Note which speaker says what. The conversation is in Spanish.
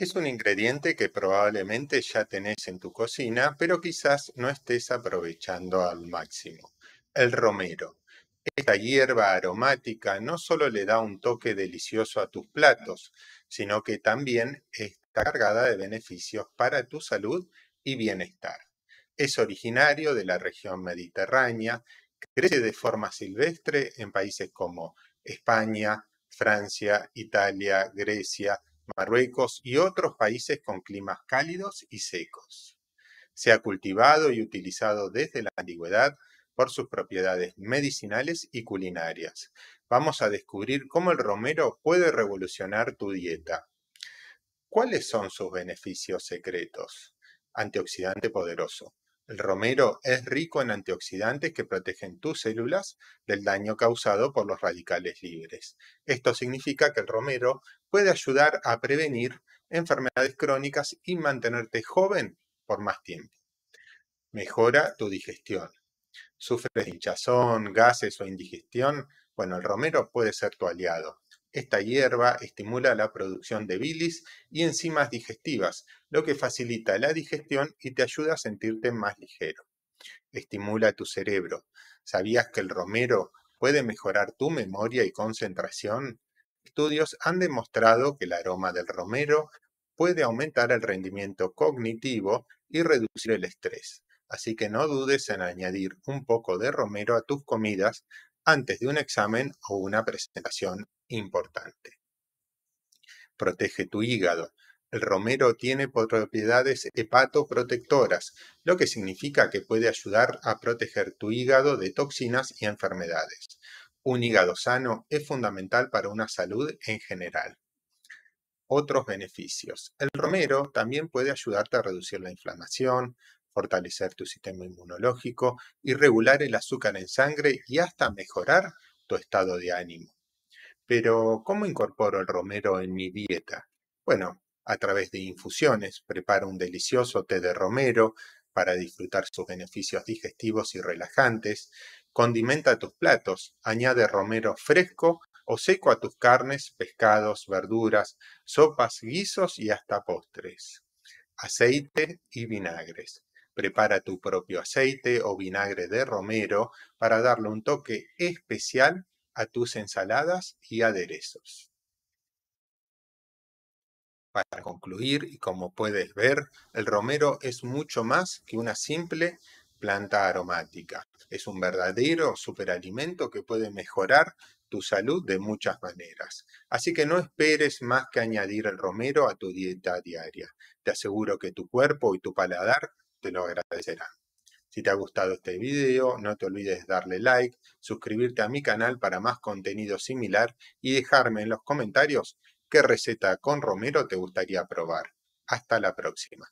Speaker 1: Es un ingrediente que probablemente ya tenés en tu cocina, pero quizás no estés aprovechando al máximo. El romero. Esta hierba aromática no solo le da un toque delicioso a tus platos, sino que también está cargada de beneficios para tu salud y bienestar. Es originario de la región mediterránea, crece de forma silvestre en países como España, Francia, Italia, Grecia, Marruecos y otros países con climas cálidos y secos. Se ha cultivado y utilizado desde la antigüedad por sus propiedades medicinales y culinarias. Vamos a descubrir cómo el romero puede revolucionar tu dieta. ¿Cuáles son sus beneficios secretos? Antioxidante poderoso el romero es rico en antioxidantes que protegen tus células del daño causado por los radicales libres. Esto significa que el romero puede ayudar a prevenir enfermedades crónicas y mantenerte joven por más tiempo. Mejora tu digestión. ¿Sufres hinchazón, gases o indigestión? Bueno, el romero puede ser tu aliado. Esta hierba estimula la producción de bilis y enzimas digestivas, lo que facilita la digestión y te ayuda a sentirte más ligero. Estimula tu cerebro. ¿Sabías que el romero puede mejorar tu memoria y concentración? Estudios han demostrado que el aroma del romero puede aumentar el rendimiento cognitivo y reducir el estrés. Así que no dudes en añadir un poco de romero a tus comidas antes de un examen o una presentación importante. Protege tu hígado. El romero tiene propiedades hepatoprotectoras, lo que significa que puede ayudar a proteger tu hígado de toxinas y enfermedades. Un hígado sano es fundamental para una salud en general. Otros beneficios. El romero también puede ayudarte a reducir la inflamación, fortalecer tu sistema inmunológico y regular el azúcar en sangre y hasta mejorar tu estado de ánimo. Pero, ¿cómo incorporo el romero en mi dieta? Bueno, a través de infusiones, prepara un delicioso té de romero para disfrutar sus beneficios digestivos y relajantes, condimenta tus platos, añade romero fresco o seco a tus carnes, pescados, verduras, sopas, guisos y hasta postres. Aceite y vinagres. Prepara tu propio aceite o vinagre de romero para darle un toque especial a tus ensaladas y aderezos. Para concluir, y como puedes ver, el romero es mucho más que una simple planta aromática. Es un verdadero superalimento que puede mejorar tu salud de muchas maneras. Así que no esperes más que añadir el romero a tu dieta diaria. Te aseguro que tu cuerpo y tu paladar te lo agradecerán. Si te ha gustado este video, no te olvides darle like, suscribirte a mi canal para más contenido similar y dejarme en los comentarios qué receta con romero te gustaría probar. Hasta la próxima.